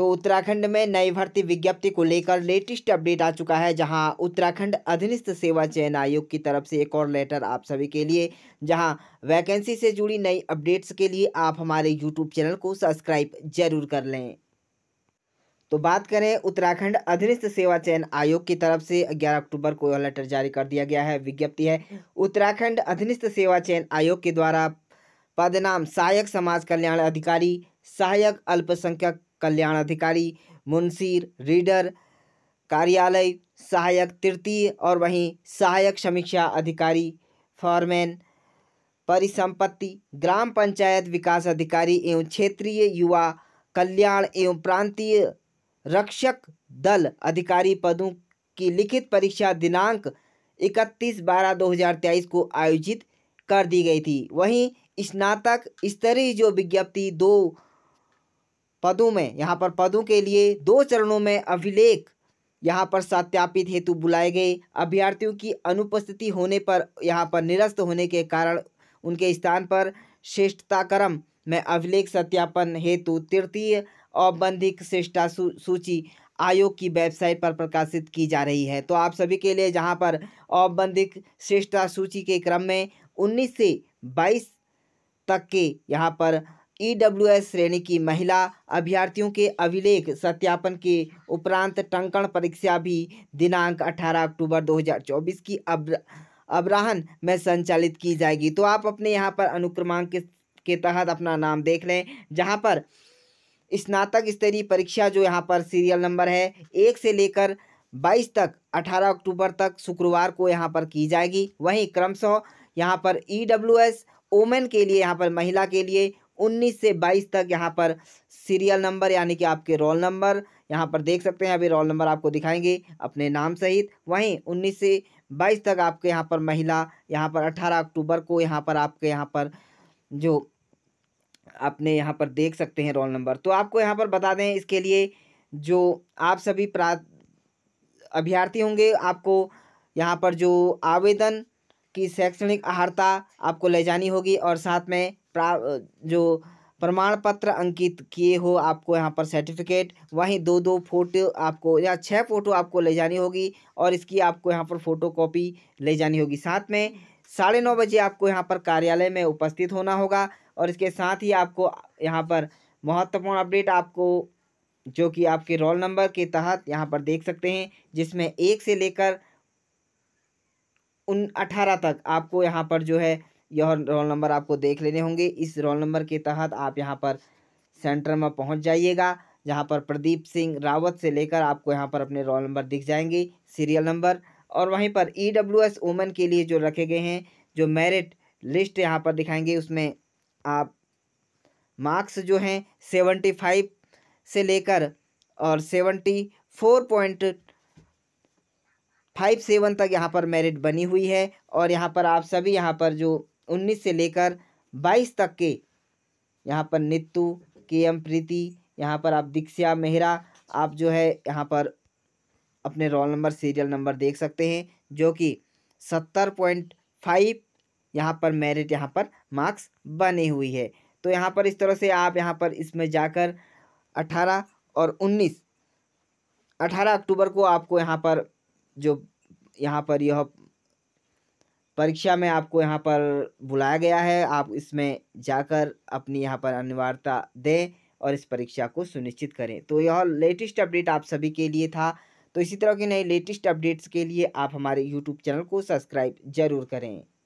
तो उत्तराखंड में नई भर्ती विज्ञप्ति को लेकर लेटेस्ट अपडेट आ चुका है जहां उत्तराखंड अधीनस्थ सेवा चयन आयोग की तरफ से एक और लेटर आप सभी के लिए जहां वैकेंसी से जुड़ी नई अपडेट्स के लिए आप हमारे यूट्यूब चैनल को सब्सक्राइब जरूर कर लें तो बात करें उत्तराखंड अधीनस्थ सेवा चयन आयोग की तरफ से 11 अक्टूबर को यह लेटर जारी कर दिया गया है विज्ञप्ति है उत्तराखंड अधीनस्थ सेवा चयन आयोग के द्वारा पदनाम सहायक समाज कल्याण अधिकारी सहायक अल्पसंख्यक कल्याण अधिकारी मुंशीर रीडर कार्यालय सहायक तृतीय और वहीं सहायक समीक्षा अधिकारी फॉरमैन परिसंपत्ति ग्राम पंचायत विकास अधिकारी एवं क्षेत्रीय युवा कल्याण एवं प्रांतीय रक्षक दल अधिकारी पदों की लिखित परीक्षा दिनांक 31 बारह 2023 को आयोजित कर दी गई थी वहीं स्नातक स्तरीय जो विज्ञप्ति दो पदों में यहाँ पर पदों के लिए दो चरणों में अभिलेख यहाँ पर सत्यापित हेतु बुलाए गए अभ्यर्थियों की अनुपस्थिति होने पर यहाँ पर निरस्त होने के कारण उनके स्थान पर श्रेष्ठता क्रम में अभिलेख सत्यापन हेतु तृतीय औबंधिक श्रेष्ठा सूची आयोग की वेबसाइट पर प्रकाशित की जा रही है तो आप सभी के लिए जहाँ पर औबंधिक श्रेष्ठा सूची के क्रम में 19 से 22 तक के यहाँ पर ईडब्ल्यूएस e श्रेणी की महिला अभ्यर्थियों के अभिलेख सत्यापन के उपरांत टंकण परीक्षा भी दिनांक 18 अक्टूबर 2024 की अब अबराहन में संचालित की जाएगी तो आप अपने यहाँ पर अनुक्रमांक के, के तहत अपना नाम देख लें जहाँ पर स्नातक स्तरीय परीक्षा जो यहाँ पर सीरियल नंबर है एक से लेकर बाईस तक अठारह अक्टूबर तक शुक्रवार को यहाँ पर की जाएगी वहीं क्रमशः यहाँ पर ई डब्ल्यू एस ओमेन के लिए यहाँ पर महिला के लिए उन्नीस से बाईस तक यहाँ पर सीरियल नंबर यानी कि आपके रोल नंबर यहाँ पर देख सकते हैं अभी रोल नंबर आपको दिखाएंगे अपने नाम सहित वहीं उन्नीस से बाईस तक आपके यहाँ पर महिला यहाँ पर अट्ठारह अक्टूबर को यहाँ पर आपके यहाँ पर जो आपने यहाँ पर देख सकते हैं रोल नंबर तो आपको यहाँ पर बता दें इसके लिए जो आप सभी प्रा अभ्यर्थी होंगे आपको यहाँ पर जो आवेदन की शैक्षणिक अहर्ता आपको ले जानी होगी और साथ में प्रा जो प्रमाण पत्र अंकित किए हो आपको यहाँ पर सर्टिफिकेट वहीं दो दो फोटो आपको या छः फोटो आपको ले जानी होगी और इसकी आपको यहाँ पर फोटो कॉपी ले जानी होगी साथ में साढ़े नौ बजे आपको यहाँ पर कार्यालय में उपस्थित होना होगा और इसके साथ ही आपको यहाँ पर महत्वपूर्ण अपडेट आपको जो कि आपके रोल नंबर के तहत यहाँ पर देख सकते हैं जिसमें एक से लेकर उन अठारह तक आपको यहाँ पर जो है यह रोल नंबर आपको देख लेने होंगे इस रोल नंबर के तहत आप यहाँ पर सेंटर में पहुँच जाइएगा जहाँ पर प्रदीप सिंह रावत से लेकर आपको यहाँ पर अपने रोल नंबर दिख जाएंगे सीरियल नंबर और वहीं पर ई डब्ल्यू एस वुमेन के लिए जो रखे गए हैं जो मेरिट लिस्ट यहाँ पर दिखाएंगे उसमें आप मार्क्स जो हैं सेवेंटी फाइव से लेकर और seventy four point five seven तक यहाँ पर मेरिट बनी हुई है और यहाँ पर आप सभी यहाँ पर जो उन्नीस से लेकर बाईस तक के यहाँ पर नित्तू के एम प्रीति यहाँ पर आप दीक्षा मेहरा आप जो है यहाँ पर अपने रोल नंबर सीरियल नंबर देख सकते हैं जो कि सत्तर पॉइंट फाइव यहाँ पर मेरिट यहाँ पर मार्क्स बनी हुई है तो यहाँ पर इस तरह से आप यहाँ पर इसमें जाकर अठारह और उन्नीस अठारह अक्टूबर को आपको यहाँ पर जो यहाँ पर यह परीक्षा में आपको यहाँ पर बुलाया गया है आप इसमें जाकर अपनी यहाँ पर अनिवार्यता दें और इस परीक्षा को सुनिश्चित करें तो यह लेटेस्ट अपडेट आप सभी के लिए था तो इसी तरह की नई लेटेस्ट अपडेट्स के लिए आप हमारे यूट्यूब चैनल को सब्सक्राइब जरूर करें